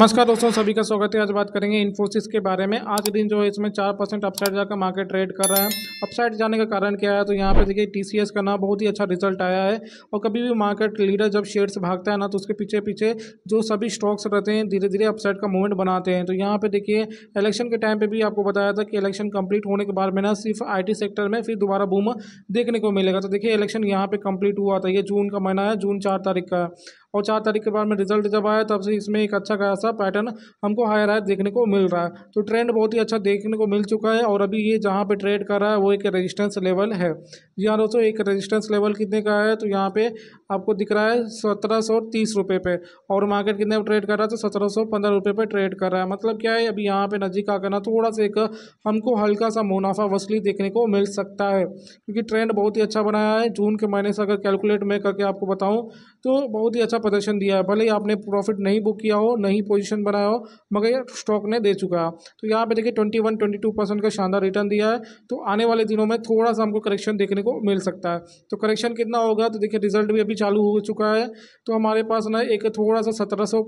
नमस्कार दोस्तों सभी का स्वागत है आज बात करेंगे इन्फोसिस के बारे में आज दिन जो है इसमें चार परसेंट अपसाइड जाकर मार्केट ट्रेड कर रहा है अपसाइड जाने का कारण क्या है तो यहाँ पे देखिए टीसीएस का ना बहुत ही अच्छा रिजल्ट आया है और कभी भी मार्केट लीडर जब शेयर्स भागता है ना तो उसके पीछे पीछे जो सभी स्टॉक्स रहते हैं धीरे धीरे अपसाइड का मूवमेंट बनाते हैं तो यहाँ पर देखिए इलेक्शन के टाइम पर भी आपको बताया था कि इलेक्शन कंप्लीट होने के बाद में ना सिर्फ आई सेक्टर में फिर दोबारा बूम देखने को मिलेगा तो देखिए इलेक्शन यहाँ पर कम्प्लीट हुआ था ये जून का महीना है जून चार तारीख का और चार तारीख के बाद में रिजल्ट जब आया तब से इसमें एक अच्छा खासा पैटर्न हमको हायर हायर देखने को मिल रहा है तो ट्रेंड बहुत ही अच्छा देखने को मिल चुका है और अभी ये जहाँ पे ट्रेड कर रहा है वो एक रेजिस्टेंस लेवल है जी हाँ दोस्तों एक रेजिस्टेंस लेवल कितने का है तो यहाँ पे आपको दिख रहा है सत्रह सौ तीस रुपये पे और मार्केट कितने ट्रेड कर रहा है तो सत्रह सौ पंद्रह रुपये पे ट्रेड कर रहा है मतलब क्या है अभी यहाँ पे नज़दीक आकर ना थोड़ा सा एक हमको हल्का सा मुनाफा वसली देखने को मिल सकता है क्योंकि ट्रेंड बहुत ही अच्छा बनाया है जून के महीने से अगर कैलकुलेट में करके आपको बताऊँ तो बहुत ही अच्छा प्रदर्शन दिया है भले ही आपने प्रॉफिट नहीं बुक किया हो नहीं पोजीशन बनाया हो मगर ये स्टॉक ने दे चुका है तो यहाँ पे देखिए twenty one twenty two percent का शानदार रिटर्न दिया है तो आने वाले दिनों में थोड़ा सा हमको करेक्शन देखने को मिल सकता है तो करेक्शन कितना होगा तो देखिए रिजल्ट भी अभी चालू हो चुका है तो हमारे पास ना एक थोड़ा सा सत्रह सौ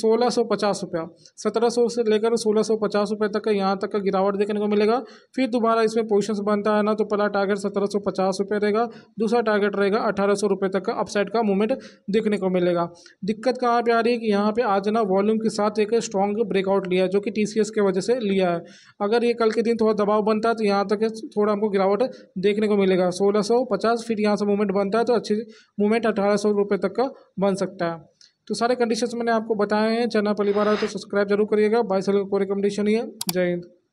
सोलह सौ पचास रुपया सत्रह सौ से लेकर सोलह सौ पचास रुपये तक का यहाँ तक का गिरावट देखने को मिलेगा फिर दोबारा इसमें पोजिशन बनता है ना तो पहला टारगेट सत्रह सौ पचास रुपये रहेगा दूसरा टारगेट रहेगा अठारह सौ रुपये तक का अपसाइड का मूवमेंट देखने को मिलेगा दिक्कत कहाँ पर आ रही है कि यहाँ पे आज ना वॉल्यूम के साथ एक स्ट्रॉन्ग ब्रेकआउट लिया है जो कि टी के वजह से लिया है अगर ये कल के दिन थोड़ा दबाव बनता है तो यहाँ तक थोड़ा हमको गिरावट देखने को मिलेगा सोलह सौ पचास फिर यहाँ से मूवमेंट बनता है तो अच्छी मूवमेंट अठारह सौ रुपये तक का बन सकता है तो सारे कंडीशंस मैंने आपको बताए हैं चना परिवार है तो सब्सक्राइब जरूर करिएगा बाईस को कोई रिकमेंडेशन ही है जय हिंद